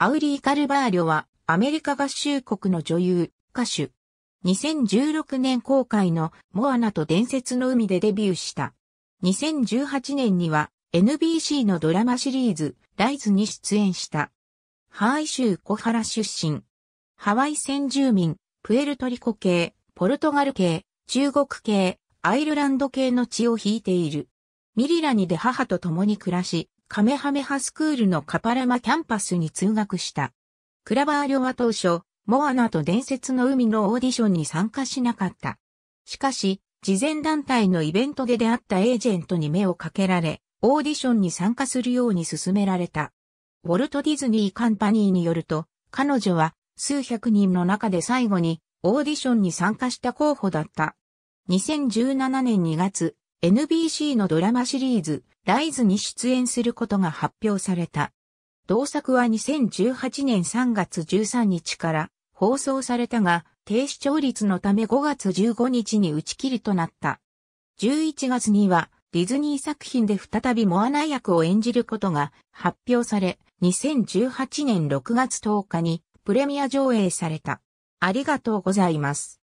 アウリー・カルバーリョはアメリカ合衆国の女優、歌手。2016年公開のモアナと伝説の海でデビューした。2018年には NBC のドラマシリーズライズに出演した。ハワイ州小原出身。ハワイ先住民、プエルトリコ系、ポルトガル系、中国系、アイルランド系の血を引いている。ミリラニで母と共に暮らし、カメハメハスクールのカパラマキャンパスに通学した。クラバーリョは当初、モアナと伝説の海のオーディションに参加しなかった。しかし、事前団体のイベントで出会ったエージェントに目をかけられ、オーディションに参加するように勧められた。ウォルト・ディズニー・カンパニーによると、彼女は数百人の中で最後にオーディションに参加した候補だった。2017年2月、NBC のドラマシリーズ、ライズに出演することが発表された。同作は2018年3月13日から放送されたが、低視聴率のため5月15日に打ち切りとなった。11月には、ディズニー作品で再びモアナ役を演じることが発表され、2018年6月10日にプレミア上映された。ありがとうございます。